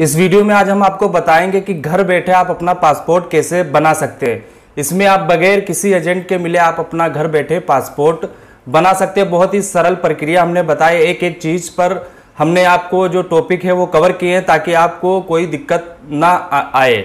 इस वीडियो में आज हम आपको बताएंगे कि घर बैठे आप अपना पासपोर्ट कैसे बना सकते हैं इसमें आप बगैर किसी एजेंट के मिले आप अपना घर बैठे पासपोर्ट बना सकते हैं बहुत ही सरल प्रक्रिया हमने बताई एक एक चीज़ पर हमने आपको जो टॉपिक है वो कवर किए हैं ताकि आपको कोई दिक्कत ना आए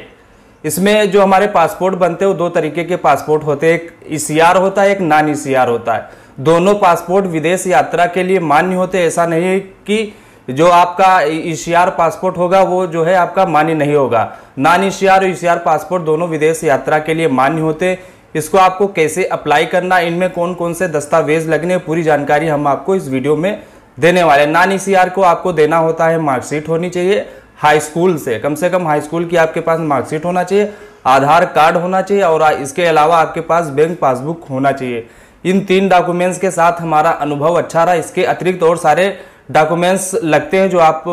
इसमें जो हमारे पासपोर्ट बनते हैं वो दो तरीके के पासपोर्ट होते हैं एक ई होता है एक नॉन ई होता है दोनों पासपोर्ट विदेश यात्रा के लिए मान्य होते ऐसा नहीं है कि जो आपका ई पासपोर्ट होगा वो जो है आपका मान्य नहीं होगा नॉन आर और ईसीआर पासपोर्ट दोनों विदेश यात्रा के लिए मान्य होते इसको आपको कैसे अप्लाई करना इनमें कौन कौन से दस्तावेज लगने पूरी जानकारी हम आपको इस वीडियो में देने वाले नॉन ई को आपको देना होता है मार्कशीट होनी चाहिए हाई स्कूल से कम से कम हाई स्कूल की आपके पास मार्कशीट होना चाहिए आधार कार्ड होना चाहिए और इसके अलावा आपके पास बैंक पासबुक होना चाहिए इन तीन डॉक्यूमेंट्स के साथ हमारा अनुभव अच्छा रहा इसके अतिरिक्त और सारे डॉक्यूमेंट्स लगते हैं जो आप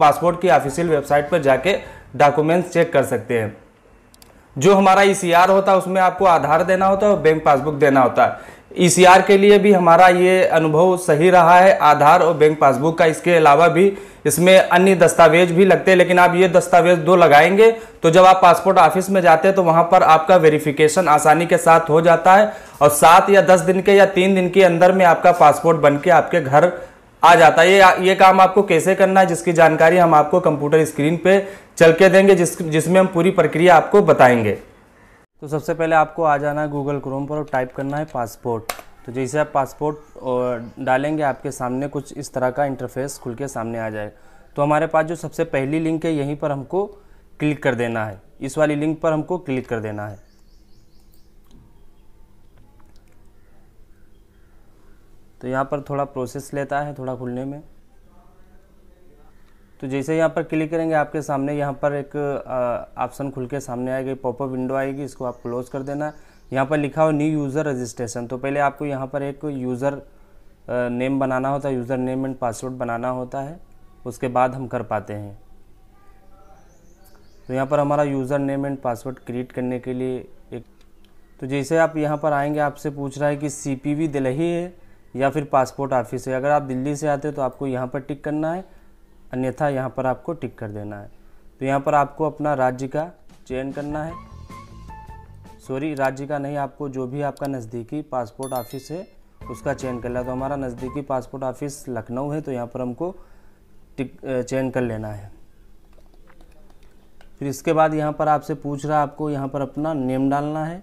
पासपोर्ट की ऑफिशियल वेबसाइट पर जाके डॉक्यूमेंट्स चेक कर सकते हैं जो हमारा ई e होता है उसमें आपको आधार देना होता है और बैंक पासबुक देना होता है e ई के लिए भी हमारा ये अनुभव सही रहा है आधार और बैंक पासबुक का इसके अलावा भी इसमें अन्य दस्तावेज भी लगते हैं लेकिन आप ये दस्तावेज दो लगाएंगे तो जब आप पासपोर्ट ऑफिस में जाते हैं तो वहाँ पर आपका वेरिफिकेशन आसानी के साथ हो जाता है और सात या दस दिन के या तीन दिन के अंदर में आपका पासपोर्ट बन आपके घर आ जाता है ये ये काम आपको कैसे करना है जिसकी जानकारी हम आपको कंप्यूटर स्क्रीन पे चल के देंगे जिस जिसमें हम पूरी प्रक्रिया आपको बताएंगे तो सबसे पहले आपको आ जाना है गूगल क्रोम पर और टाइप करना है पासपोर्ट तो जैसे आप पासपोर्ट डालेंगे आपके सामने कुछ इस तरह का इंटरफेस खुल के सामने आ जाए तो हमारे पास जो सबसे पहली लिंक है यहीं पर हमको क्लिक कर देना है इस वाली लिंक पर हमको क्लिक कर देना है तो यहाँ पर थोड़ा प्रोसेस लेता है थोड़ा खुलने में तो जैसे यहाँ पर क्लिक करेंगे आपके सामने यहाँ पर एक ऑप्शन खुल के सामने आएगी पॉपअप विंडो आएगी इसको आप क्लोज़ कर देना यहाँ पर लिखा हो न्यू यूज़र रजिस्ट्रेशन तो पहले आपको यहाँ पर एक यूज़र नेम बनाना होता है यूज़र नेम एंड पासवर्ड बनाना होता है उसके बाद हम कर पाते हैं तो यहाँ पर हमारा user name and password create करने के लिए एक तो जैसे आप यहाँ पर आएंगे आपसे पूछ रहा है कि सी पी वी दिलही है या फिर पासपोर्ट ऑफिस है अगर आप दिल्ली से आते हो तो आपको यहाँ पर टिक करना है अन्यथा यहाँ पर आपको टिक कर देना है तो यहाँ पर आपको अपना राज्य का चयन करना है सॉरी राज्य का नहीं आपको जो भी आपका नज़दीकी पासपोर्ट ऑफिस है उसका चयन कर लेना तो हमारा नज़दीकी पासपोर्ट ऑफिस लखनऊ है तो यहाँ पर हमको टिक चयन कर लेना है फिर इसके बाद यहाँ पर आपसे पूछ रहा है आपको यहाँ पर अपना नेम डालना है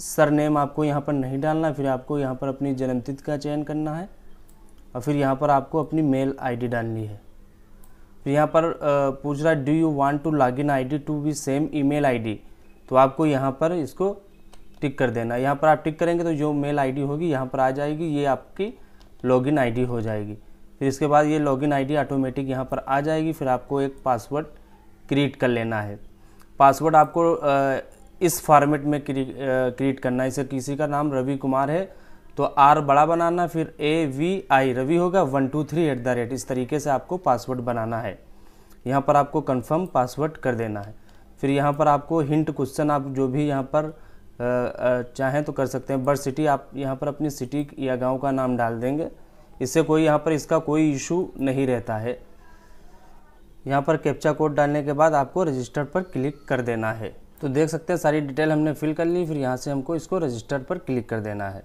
सर नेम आपको यहाँ पर नहीं डालना फिर आपको यहाँ पर अपनी जन्म तिथि का चयन करना है और फिर यहाँ पर आपको अपनी मेल आईडी डालनी है फिर यहाँ पर पूछ रहा है do you want to log in ID to be same email ID तो आपको यहाँ पर इसको टिक कर देना यहाँ पर आप टिक करेंगे तो जो मेल आईडी होगी यहाँ पर आ जाएगी ये आपकी लॉगिन आईडी हो जाएगी फिर इसके बाद ये लॉगिन आईडी ऑटोमेटिक यहाँ पर आ जाएगी फिर आपको एक पासवर्ड क्रिएट कर लेना है पासवर्ड आपको इस फॉर्मेट में क्रिएट करना है इसे किसी का नाम रवि कुमार है तो आर बड़ा बनाना फिर ए वी आई रवि होगा one two three at the rate इस तरीके से आपको पासवर्ड बनाना है यहाँ पर आपको कंफर्म पासवर्ड कर देना है फिर यहाँ पर आपको हिंट क्वेश्चन आप जो भी यहाँ पर चाहें तो कर सकते हैं बर्थ सिटी आप यहाँ पर अपनी सिटी या गांव का नाम डाल देंगे इससे कोई यहाँ पर इसका कोई इशू नहीं रहता है यहाँ पर कैप्चा कोड डालने के बाद आपको रजिस्टर पर क्लिक कर देना है तो देख सकते हैं सारी डिटेल हमने फिल कर ली फिर यहाँ से हमको इसको रजिस्टर पर क्लिक कर देना है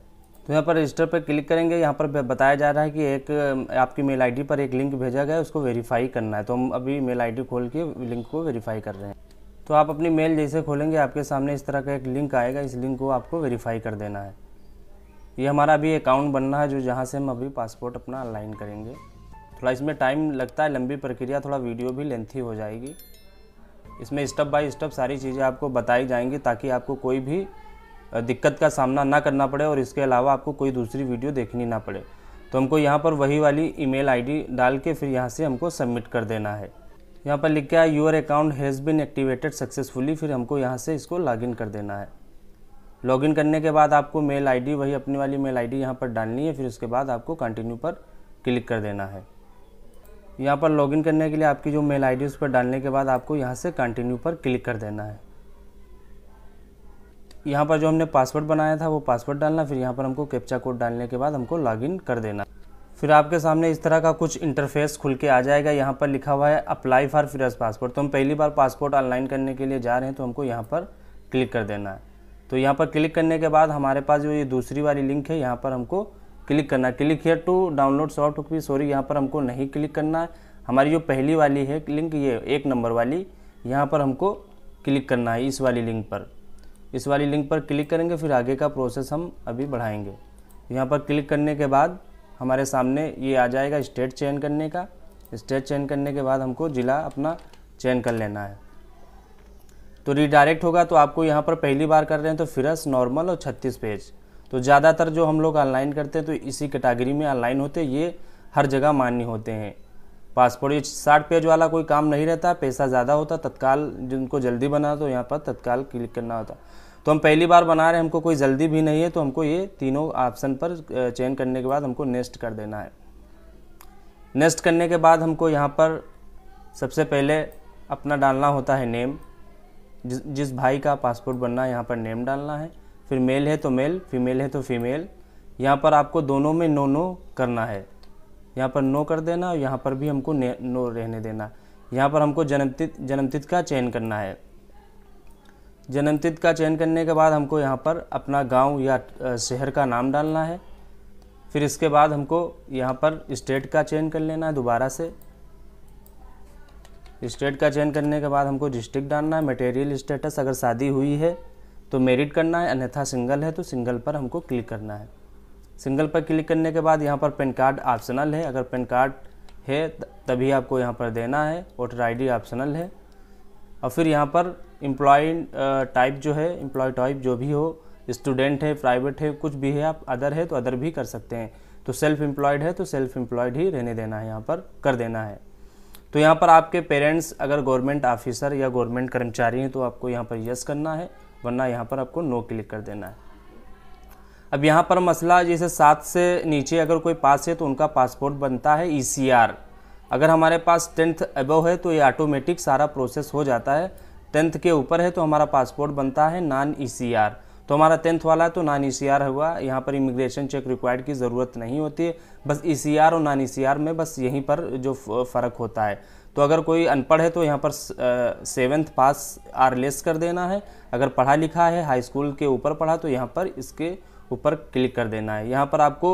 तो यहाँ पर रजिस्टर पर क्लिक करेंगे यहाँ पर बताया जा रहा है कि एक आपकी मेल आईडी पर एक लिंक भेजा गया है उसको वेरीफाई करना है तो हम अभी मेल आईडी खोल के लिंक को वेरीफाई कर रहे हैं तो आप अपनी मेल जैसे खोलेंगे आपके सामने इस तरह का एक लिंक आएगा इस लिंक को आपको वेरीफाई कर देना है ये हमारा अभी अकाउंट बनना है जो जहाँ से हम अभी पासपोर्ट अपना ऑनलाइन करेंगे थोड़ा इसमें टाइम लगता है लंबी प्रक्रिया थोड़ा वीडियो भी लेंथी हो जाएगी इसमें स्टेप बाय स्टेप सारी चीज़ें आपको बताई जाएंगी ताकि आपको कोई भी दिक्कत का सामना ना करना पड़े और इसके अलावा आपको कोई दूसरी वीडियो देखनी ना पड़े तो हमको यहाँ पर वही वाली ईमेल आईडी डाल के फिर यहाँ से हमको सबमिट कर देना है यहाँ पर के आया your account has been activated successfully फिर हमको यहाँ से इसको लॉगिन कर देना है लॉगिन करने के बाद आपको मेल आईडी वही अपनी वाली मेल आईडी यहाँ पर डालनी है फिर उसके बाद आपको कंटिन्यू पर क्लिक कर देना है यहाँ पर लॉगिन करने के लिए आपकी जो मेल आईडी उस पर डालने के बाद आपको यहाँ से कंटिन्यू पर क्लिक कर देना है यहाँ पर जो हमने पासवर्ड बनाया था वो पासवर्ड डालना फिर यहाँ पर हमको कैप्चा कोड डालने के बाद हमको लॉगिन कर देना फिर आपके सामने इस तरह का कुछ इंटरफेस खुल के आ जाएगा यहाँ पर लिखा हुआ है अप्लाई फॉर फ्रेश पासपोर्ट तो हम पहली बार पासपोर्ट ऑनलाइन करने के लिए जा रहे हैं तो हमको यहाँ पर क्लिक कर देना है तो यहाँ पर क्लिक करने के बाद हमारे पास जो ये दूसरी वाली लिंक है यहाँ पर हमको क्लिक करना click here to download soft copy sorry यहाँ पर हमको नहीं क्लिक करना हमारी जो पहली वाली है लिंक ये एक नंबर वाली यहाँ पर हमको क्लिक करना है इस वाली लिंक पर इस वाली लिंक पर क्लिक करेंगे फिर आगे का प्रोसेस हम अभी बढ़ाएंगे यहाँ पर क्लिक करने के बाद हमारे सामने ये आ जाएगा स्टेट चयन करने का स्टेट चयन करने के बाद हमको ज़िला अपना चयन कर लेना है तो रिडायरेक्ट होगा तो आपको यहाँ पर पहली बार कर रहे हैं तो फिरस नॉर्मल और छत्तीस पेज तो ज़्यादातर जो हम लोग ऑनलाइन करते हैं तो इसी कैटागरी में ऑनलाइन होते ये हर जगह मान्य होते हैं पासपोर्ट ये साठ पेज वाला कोई काम नहीं रहता पैसा ज़्यादा होता तत्काल जिनको जल्दी बना तो यहाँ पर तत्काल क्लिक करना होता तो हम पहली बार बना रहे हैं हमको कोई जल्दी भी नहीं है तो हमको ये तीनों ऑप्शन पर चेंज करने के बाद हमको नेक्स्ट कर देना है नेक्स्ट करने के बाद हमको यहाँ पर सबसे पहले अपना डालना होता है नेम जिस जिस भाई का पासपोर्ट बनना है यहाँ पर नेम डालना है फिर मेल है तो मेल फीमेल है तो फीमेल यहाँ पर आपको दोनों में नो नो करना है यहाँ पर नो कर देना और यहाँ पर भी हमको नो रहने देना यहाँ पर हमको जन्मतित जन्मतिथ का चयन करना है जन्मतिथ का चयन करने के बाद हमको यहाँ पर अपना गांव या शहर का नाम डालना है फिर इसके बाद हमको यहाँ पर स्टेट का चयन कर लेना है दोबारा से स्टेट का चयन करने के बाद हमको डिस्ट्रिक्ट डालना है मटेरियल स्टेटस अगर शादी हुई है तो मेरिट करना है अन्यथा सिंगल है तो सिंगल पर हमको क्लिक करना है सिंगल पर क्लिक करने के बाद यहाँ पर पेन कार्ड ऑप्शनल है अगर पेन कार्ड है तभी आपको यहाँ पर देना है वोटर आईडी ऑप्शनल है और फिर यहाँ पर एम्प्लॉय टाइप जो है एम्प्लॉय टाइप जो भी हो स्टूडेंट है प्राइवेट है कुछ भी है आप अदर है तो अदर भी कर सकते हैं तो सेल्फ एम्प्लॉयड है तो सेल्फ एम्प्लॉयड ही रहने देना है यहाँ पर कर देना है तो यहाँ पर आपके पेरेंट्स अगर गवर्नमेंट ऑफिसर या गवर्नमेंट कर्मचारी हैं तो आपको यहाँ पर यस करना है वरना यहाँ पर आपको नो क्लिक कर देना है अब यहाँ पर मसला जैसे सात से नीचे अगर कोई पास है तो उनका पासपोर्ट बनता है ई e अगर हमारे पास टेंथ अबव है तो ये ऑटोमेटिक सारा प्रोसेस हो जाता है टेंथ के ऊपर है तो हमारा पासपोर्ट बनता है नॉन ई e तो हमारा टेंथ वाला है तो नॉन ई e हुआ यहाँ पर इमिग्रेशन चेक रिक्वायर्ड की ज़रूरत नहीं होती है बस ई और नॉन ई में बस यहीं पर जो फ़र्क होता है तो अगर कोई अनपढ़ है तो यहाँ पर सेवेंथ पास आर लेस कर देना है अगर पढ़ा लिखा है हाई स्कूल के ऊपर पढ़ा तो यहाँ पर इसके ऊपर क्लिक कर देना है यहाँ पर आपको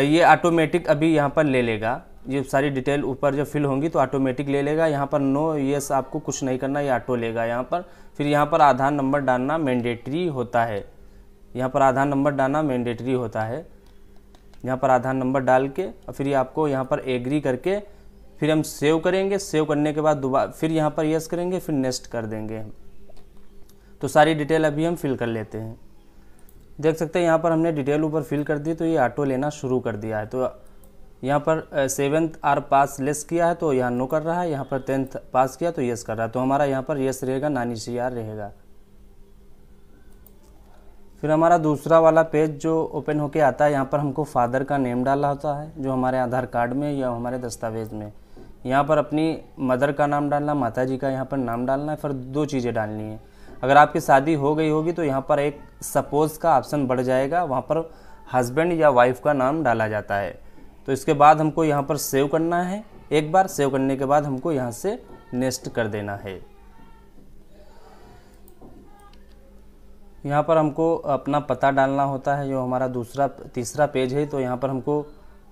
ये ऑटोमेटिक अभी यहाँ पर ले लेगा ये सारी डिटेल ऊपर जब फिल होंगी तो ऑटोमेटिक ले लेगा यहाँ पर नो येस आपको कुछ नहीं करना ये ऑटो लेगा यहाँ पर फिर यहाँ पर आधार नंबर डालना मैंडेटरी होता है यहाँ पर आधार नंबर डालना मैंडेटरी होता है यहाँ पर आधार नंबर डाल के और फिर ये आपको यहाँ पर एग्री करके फिर हम सेव करेंगे सेव करने के बाद दोबारा फिर यहाँ पर यस करेंगे फिर नेक्स्ट कर देंगे तो सारी डिटेल अभी हम फिल कर लेते हैं देख सकते हैं यहाँ पर हमने डिटेल ऊपर फिल कर दी तो ये ऑटो लेना शुरू कर दिया है तो यहाँ पर सेवन्थ आर पास लेस किया है तो यहाँ नो कर रहा है यहाँ पर टेंथ पास किया तो यस कर रहा है तो हमारा यहाँ पर यस रहेगा नानी सी आर रहेगा फिर हमारा दूसरा वाला पेज जो ओपन होके आता है यहाँ पर हमको फादर का नेम डाला होता है जो हमारे आधार कार्ड में या हमारे दस्तावेज़ में यहाँ पर अपनी मदर का नाम डालना माता जी का यहाँ पर नाम डालना है फिर दो चीज़ें डालनी है अगर आपकी शादी हो गई होगी तो यहाँ पर एक सपोज़ का ऑप्शन बढ़ जाएगा वहाँ पर हस्बैंड या वाइफ का नाम डाला जाता है तो इसके बाद हमको यहाँ पर सेव करना है एक बार सेव करने के बाद हमको यहाँ से नेक्स्ट कर देना है यहाँ पर हमको अपना पता डालना होता है जो हमारा दूसरा तीसरा पेज है तो यहाँ पर हमको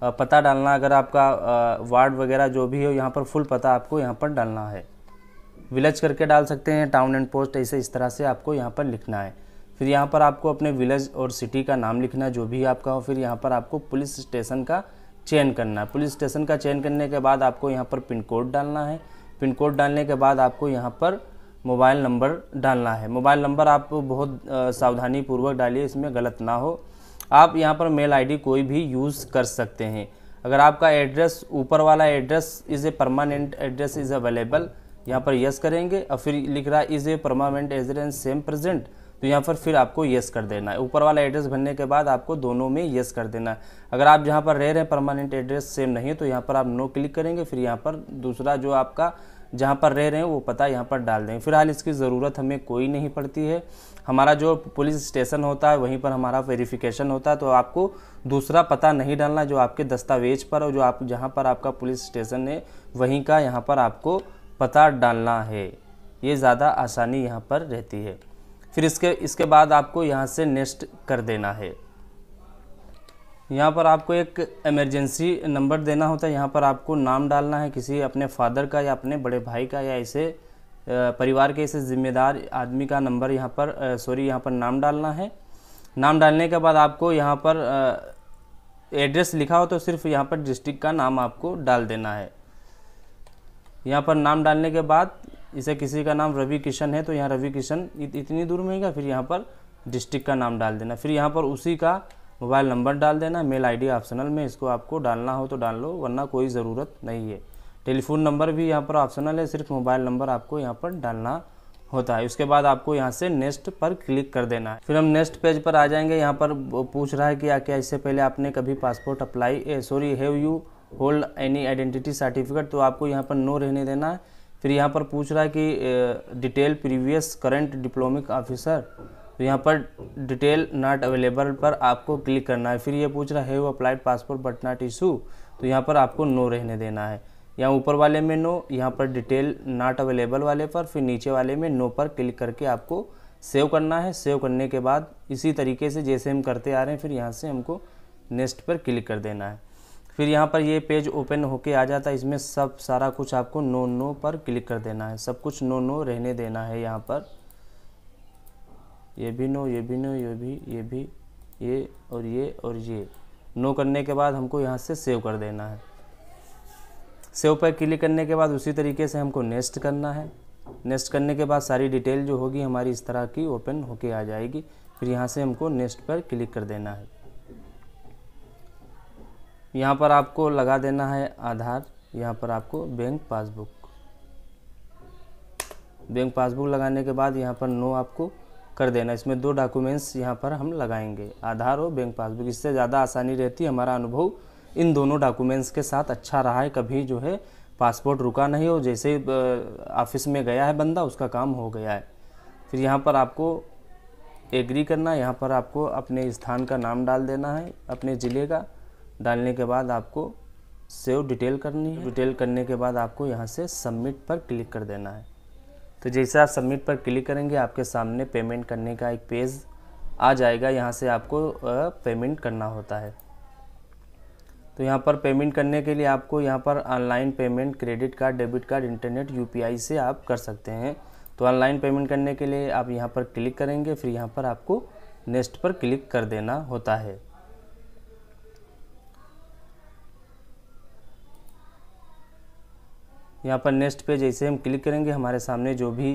पता डालना अगर आपका वार्ड वगैरह जो भी हो यहाँ पर फुल पता आपको यहाँ पर डालना है विलेज करके डाल सकते हैं टाउन एंड पोस्ट ऐसे इस तरह से आपको यहाँ पर लिखना है फिर यहाँ पर आपको अपने विलेज और सिटी का नाम लिखना जो भी आपका हो फिर यहाँ पर आपको पुलिस स्टेशन का चयन करना है पुलिस स्टेशन का चयन करने के बाद आपको यहाँ पर पिन कोड डालना है पिन कोड डालने के बाद आपको यहाँ पर मोबाइल नंबर डालना है मोबाइल नंबर आप बहुत सावधानी पूर्वक डालिए इसमें गलत ना हो आप यहाँ पर मेल आईडी कोई भी यूज़ कर सकते हैं अगर आपका एड्रेस ऊपर वाला address is a permanent address is available यहाँ पर यस करेंगे और फिर लिख रहा है is a permanent address same present तो यहाँ पर फिर आपको येस कर देना है ऊपर वाला एड्रेस भरने के बाद आपको दोनों में येस कर देना है अगर आप जहाँ पर रह रहे हैं परमानेंट एड्रेस सेम नहीं है तो यहाँ पर आप नो क्लिक करेंगे फिर यहाँ पर दूसरा जो आपका जहाँ पर रह रहे हैं वो पता यहाँ पर डाल दें फिलहाल इसकी ज़रूरत हमें कोई नहीं पड़ती है हमारा जो पुलिस स्टेशन होता है वहीं पर हमारा वेरिफिकेशन होता है तो आपको दूसरा पता नहीं डालना जो आपके दस्तावेज़ पर और जो आप जहाँ पर आपका पुलिस स्टेशन है वहीं का यहाँ पर आपको पता डालना है ये ज़्यादा आसानी यहाँ पर रहती है फिर इसके इसके बाद आपको यहाँ से नेक्स्ट कर देना है यहाँ पर आपको एक इमरजेंसी नंबर देना होता है यहाँ पर आपको नाम डालना है किसी अपने फादर का या अपने बड़े भाई का या ऐसे परिवार के ऐसे ज़िम्मेदार आदमी का नंबर यहाँ पर सॉरी यहाँ पर नाम डालना है नाम डालने के बाद आपको यहाँ पर एड्रेस लिखा हो तो सिर्फ यहाँ पर डिस्ट्रिक्ट का नाम आपको डाल देना है यहाँ पर नाम डालने के बाद इसे किसी का नाम रवि किशन है तो यहाँ रवि किशन इत, इतनी दूर में ही फिर यहाँ पर डिस्ट्रिक्ट का नाम डाल देना फिर यहाँ पर उसी का मोबाइल नंबर डाल देना मेल आईडी ऑप्शनल में इसको आपको डालना हो तो डाल लो वरना कोई ज़रूरत नहीं है टेलीफोन नंबर भी यहाँ पर ऑप्शनल है सिर्फ मोबाइल नंबर आपको यहाँ पर डालना होता है उसके बाद आपको यहाँ से नेक्स्ट पर क्लिक कर देना है फिर हम नेक्स्ट पेज पर आ जाएंगे यहाँ पर पूछ रहा है कि क्या इससे पहले आपने कभी passport apply sorry have you hold any identity certificate तो आपको यहाँ पर नो रहने देना है फिर यहाँ पर पूछ रहा है कि detail previous current diplomatic officer तो यहाँ पर डिटेल नॉट अवेलेबल पर आपको क्लिक करना है फिर ये पूछ रहा है वो applied passport but not issue तो यहाँ पर आपको नो रहने देना है यहाँ ऊपर वाले में नो यहाँ पर डिटेल नॉट अवेलेबल वाले पर फिर नीचे वाले में नो पर क्लिक करके आपको सेव करना है सेव करने के बाद इसी तरीके से जैसे हम करते आ रहे हैं फिर यहाँ से हमको नेक्स्ट पर क्लिक कर देना है फिर यहाँ पर ये पेज ओपन होके आ जाता है इसमें सब सारा कुछ आपको नो नो पर क्लिक कर देना है सब कुछ नो नो रहने देना है यहाँ पर ये भी नो ये भी नो ये भी ये भी ये और ये और ये नो करने के बाद हमको यहाँ से सेव कर देना है सेव पर क्लिक करने के बाद उसी तरीके से हमको नेक्स्ट करना है नेक्स्ट करने के बाद सारी डिटेल जो होगी हमारी इस तरह की ओपन होके आ जाएगी फिर यहाँ से हमको नेक्स्ट पर क्लिक कर देना है यहाँ पर आपको लगा देना है आधार यहाँ पर आपको बैंक पासबुक बैंक पासबुक लगाने के बाद यहाँ पर नो आपको कर देना इसमें दो डॉक्यूमेंट्स यहाँ पर हम लगाएंगे आधार और बैंक पासबुक इससे ज़्यादा आसानी रहती है हमारा अनुभव इन दोनों डॉक्यूमेंट्स के साथ अच्छा रहा है कभी जो है पासपोर्ट रुका नहीं हो जैसे ऑफिस में गया है बंदा उसका काम हो गया है फिर यहाँ पर आपको एग्री करना यहाँ पर आपको अपने स्थान का नाम डाल देना है अपने ज़िले का डालने के बाद आपको सेव डिटेल करनी है डिटेल करने के बाद आपको यहाँ से सबमिट पर क्लिक कर देना है तो जैसे आप सबमिट पर क्लिक करेंगे आपके सामने पेमेंट करने का एक पेज आ जाएगा यहाँ से आपको पेमेंट करना होता है तो यहाँ पर पेमेंट करने के लिए आपको यहाँ पर online payment credit card debit card internet UPI से आप कर सकते हैं तो ऑनलाइन पेमेंट करने के लिए आप यहाँ पर क्लिक करेंगे फिर यहाँ पर आपको नेक्स्ट पर क्लिक कर देना होता है यहाँ पर नेक्स्ट पे जैसे हम क्लिक करेंगे हमारे सामने जो भी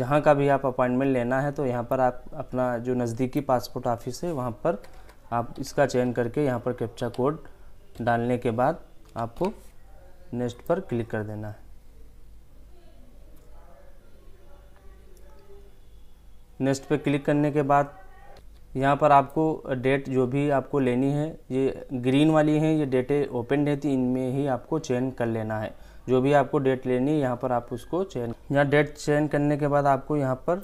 जहाँ का भी आप अपॉइंटमेंट लेना है तो यहाँ पर आप अपना जो नज़दीकी पासपोर्ट ऑफिस है वहाँ पर आप इसका चयन करके यहाँ पर कैप्चा कोड डालने के बाद आपको नेक्स्ट पर क्लिक कर देना है नेक्स्ट पे क्लिक करने के बाद यहाँ पर आपको डेट जो भी आपको लेनी है ये ग्रीन वाली हैं ये डेटें ओपन रहती इनमें ही आपको चयन कर लेना है जो भी आपको डेट लेनी है यहाँ पर आप उसको चेंज यहाँ डेट चेंज करने के बाद आपको यहाँ पर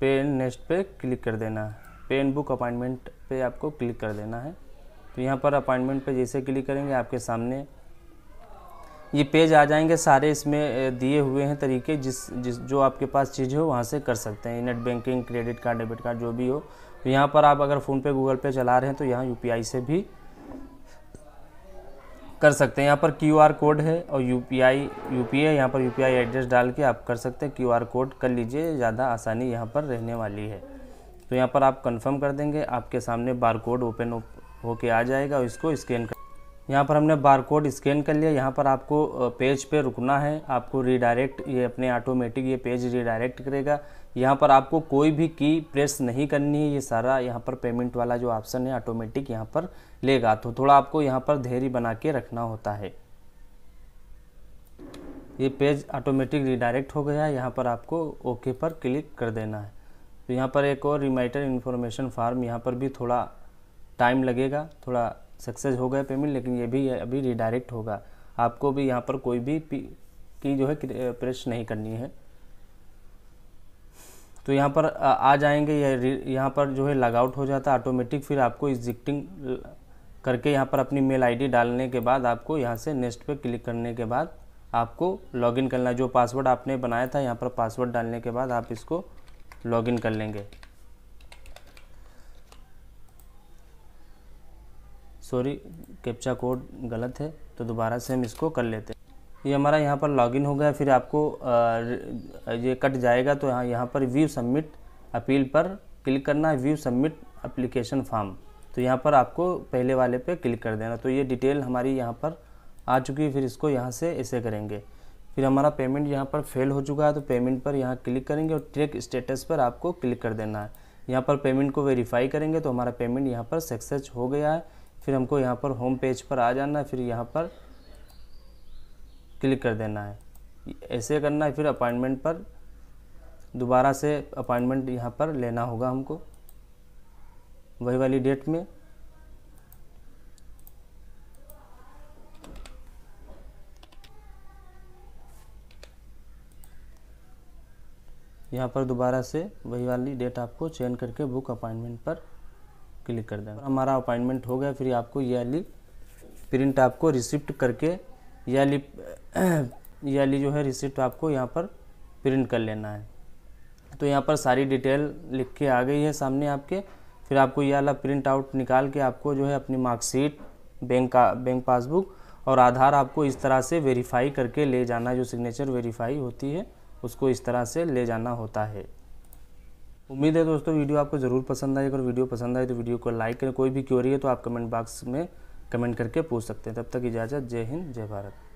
पेन नेक्स्ट पे क्लिक कर देना है पेन बुक अपॉइंटमेंट पे आपको क्लिक कर देना है तो यहाँ पर अपॉइंटमेंट पे जैसे क्लिक करेंगे आपके सामने ये पेज आ जाएंगे सारे इसमें दिए हुए हैं तरीके जिस जिस जो आपके पास चीज़ हो वहाँ से कर सकते हैं net banking credit card debit card जो भी हो तो यहाँ पर आप अगर फ़ोनपे गूगल पे चला रहे हैं तो यहाँ यू से भी कर सकते हैं यहाँ पर क्यू आर कोड है और U P I U P I यहाँ पर यू पी आई एड्रेस डाल के आप कर सकते हैं क्यू आर कोड कर लीजिए ज़्यादा आसानी यहाँ पर रहने वाली है तो यहाँ पर आप कंफर्म कर देंगे आपके सामने बार कोड ओपन होके आ जाएगा और इसको स्कैन कर यहाँ पर हमने बार कोड स्कैन कर लिया यहाँ पर आपको पेज पे रुकना है आपको रीडायरेक्ट ये अपने ऑटोमेटिक ये पेज रीडायरेक्ट करेगा यहाँ पर आपको कोई भी की प्रेस नहीं करनी है ये सारा यहाँ पर पेमेंट वाला जो ऑप्शन है ऑटोमेटिक यहाँ पर लेगा तो थोड़ा आपको यहाँ पर धैर्य बना के रखना होता है ये पेज ऑटोमेटिक रिडायरेक्ट हो गया है यहाँ पर आपको ओके पर क्लिक कर देना है तो यहाँ पर एक और रिमाइटर इन्फॉर्मेशन फार्म यहाँ पर भी थोड़ा टाइम लगेगा थोड़ा सक्सेस हो गए पेमेंट लेकिन ये भी अभी रिडायरेक्ट होगा आपको भी यहाँ पर कोई भी की जो है प्रेस नहीं करनी है तो यहाँ पर आ जाएंगे यह यहाँ पर जो है लॉगआउट हो जाता है ऑटोमेटिक फिर आपको एग्जिटिंग करके यहाँ पर अपनी मेल आईडी डालने के बाद आपको यहाँ से नेक्स्ट पे क्लिक करने के बाद आपको लॉगिन करना जो पासवर्ड आपने बनाया था यहाँ पर पासवर्ड डालने के बाद आप इसको लॉगिन कर लेंगे सॉरी कैप्चा कोड गलत है तो दोबारा से हम इसको कर लेते हैं ये हमारा यहाँ पर लॉगिन हो गया फिर आपको ये कट जाएगा तो यहाँ यहाँ पर व्यू सबमिट अपील पर क्लिक करना है व्यू सबमिट अप्लीकेशन फॉर्म तो यहाँ पर आपको पहले वाले पे क्लिक कर देना तो ये डिटेल हमारी यहाँ पर आ चुकी है फिर इसको यहाँ से ऐसे करेंगे फिर हमारा पेमेंट यहाँ पर फेल हो चुका है तो पेमेंट पर यहाँ क्लिक करेंगे और ट्रेक स्टेटस पर आपको क्लिक कर देना है यहाँ पर पेमेंट को वेरीफाई करेंगे तो हमारा पेमेंट यहाँ पर सक्सेस हो गया है फिर हमको यहाँ पर होम पेज पर आ जाना है फिर यहाँ पर क्लिक कर देना है ऐसे करना है फिर अपॉइंटमेंट पर दोबारा से अपॉइंटमेंट यहाँ पर लेना होगा हमको वही वाली डेट में यहाँ पर दोबारा से वही वाली डेट आपको चेंज करके बुक अपॉइंटमेंट पर क्लिक कर देंगे हमारा अपॉइंटमेंट हो गया फिर आपको ये वाली प्रिंट आपको रिसिप्ट करके ये वाली ये वाली जो है रिसिप्ट आपको यहाँ पर प्रिंट कर लेना है तो यहाँ पर सारी डिटेल लिख के आ गई है सामने आपके फिर आपको ये वाला प्रिंट आउट निकाल के आपको जो है अपनी मार्कशीट बैंक का बैंक पासबुक और आधार आपको इस तरह से वेरीफाई करके ले जाना जो सिग्नेचर वेरीफाई होती है उसको इस तरह से ले जाना होता है उम्मीद है दोस्तों वीडियो आपको ज़रूर पसंद आई अगर वीडियो पसंद आए तो वीडियो को लाइक करें कोई भी क्वेरी है तो आप कमेंट बॉक्स में कमेंट करके पूछ सकते हैं तब तक इजाज़त जय हिंद जय भारत